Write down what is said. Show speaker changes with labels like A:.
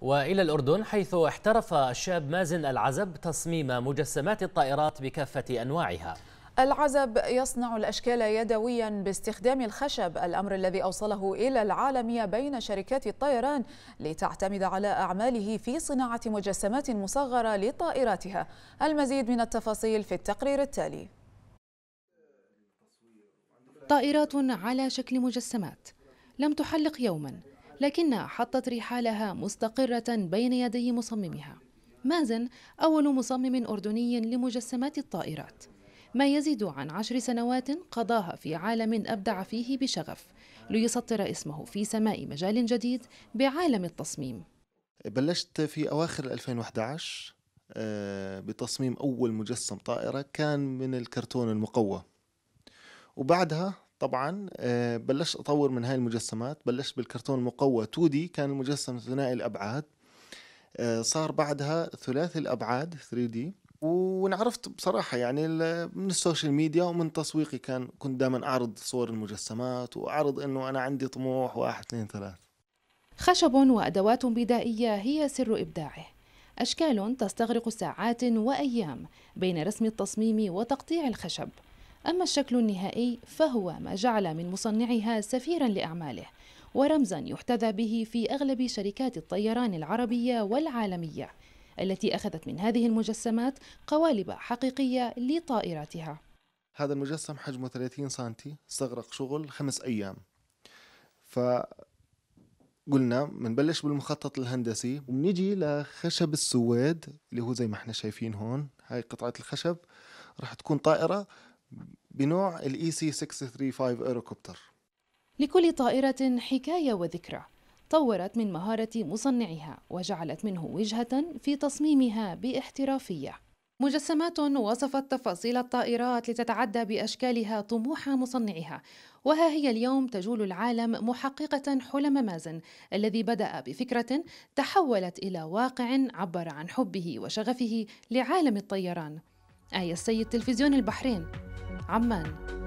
A: والى الاردن حيث احترف الشاب مازن العزب تصميم مجسمات الطائرات بكافه انواعها.
B: العزب يصنع الأشكال يدويا باستخدام الخشب الأمر الذي أوصله إلى العالم بين شركات الطيران لتعتمد على أعماله في صناعة مجسمات مصغرة لطائراتها المزيد من التفاصيل في التقرير التالي
C: طائرات على شكل مجسمات لم تحلق يوما لكنها حطت رحالها مستقرة بين يدي مصممها مازن أول مصمم أردني لمجسمات الطائرات ما يزيد عن عشر سنوات قضاها في عالم أبدع فيه بشغف ليسطر اسمه في سماء مجال جديد بعالم التصميم
A: بلشت في أواخر 2011 آه، بتصميم أول مجسم طائرة كان من الكرتون المقوى وبعدها طبعا آه، بلشت اطور من هاي المجسمات بلشت بالكرتون المقوى 2 دي كان المجسم ثنائي الابعاد آه، صار بعدها ثلاثي الابعاد 3 دي وانعرفت بصراحه يعني من السوشيال ميديا ومن تسويقي كان كنت دائما اعرض صور المجسمات واعرض انه انا عندي طموح واحد اثنين ثلاث
C: خشب وادوات بدائيه هي سر ابداعه اشكال تستغرق ساعات وايام بين رسم التصميم وتقطيع الخشب أما الشكل النهائي فهو ما جعل من مصنعها سفيرا لأعماله ورمزا يحتذى به في أغلب شركات الطيران العربية والعالمية التي أخذت من هذه المجسمات قوالب حقيقية لطائراتها
A: هذا المجسم حجمه 30 سنتي استغرق شغل خمس أيام فقلنا بنبلش بالمخطط الهندسي وبنيجي لخشب السويد اللي هو زي ما احنا شايفين هون هاي قطعة الخشب راح تكون طائرة بنوع الاي سي 635 ايروكوبتر
C: لكل طائرة حكاية وذكرى طورت من مهارة مصنعها وجعلت منه وجهة في تصميمها باحترافية مجسمات وصفت تفاصيل الطائرات لتتعدى باشكالها طموح مصنعها وها هي اليوم تجول العالم محققه حلم مازن الذي بدا بفكره تحولت الى واقع عبر عن حبه وشغفه لعالم الطيران ايه
A: السيد تلفزيون البحرين عمان